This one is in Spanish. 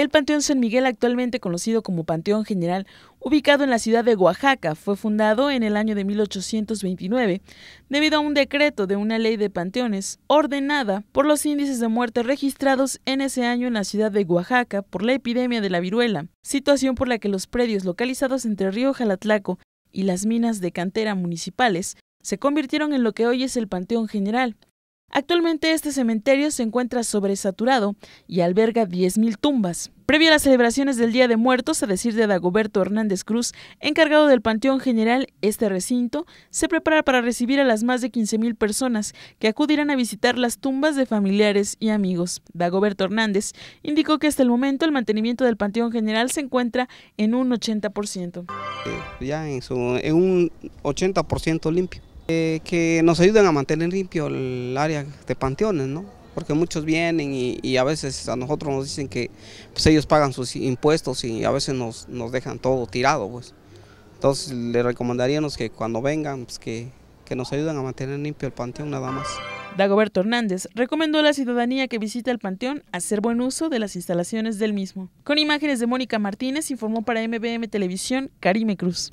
El Panteón San Miguel, actualmente conocido como Panteón General, ubicado en la ciudad de Oaxaca, fue fundado en el año de 1829 debido a un decreto de una ley de panteones ordenada por los índices de muerte registrados en ese año en la ciudad de Oaxaca por la epidemia de la viruela, situación por la que los predios localizados entre Río Jalatlaco y las minas de cantera municipales se convirtieron en lo que hoy es el Panteón General, Actualmente este cementerio se encuentra sobresaturado y alberga 10.000 tumbas. Previo a las celebraciones del Día de Muertos, a decir de Dagoberto Hernández Cruz, encargado del Panteón General, este recinto se prepara para recibir a las más de 15.000 personas que acudirán a visitar las tumbas de familiares y amigos. Dagoberto Hernández indicó que hasta el momento el mantenimiento del Panteón General se encuentra en un 80%. Ya en, su, en un 80% limpio. Eh, que nos ayuden a mantener limpio el área de panteones, ¿no? Porque muchos vienen y, a veces a nosotros nos dicen que pues, ellos pagan sus impuestos y a veces nos, dejan todo tirado, pues. Entonces le recomendaríamos que cuando vengan, pues, que, que nos ayuden a mantener limpio el panteón nada más. Dagoberto Hernández recomendó a la ciudadanía que visita el Panteón hacer buen uso de las instalaciones del mismo. Con imágenes de Mónica Martínez informó para MBM Televisión Karime Cruz.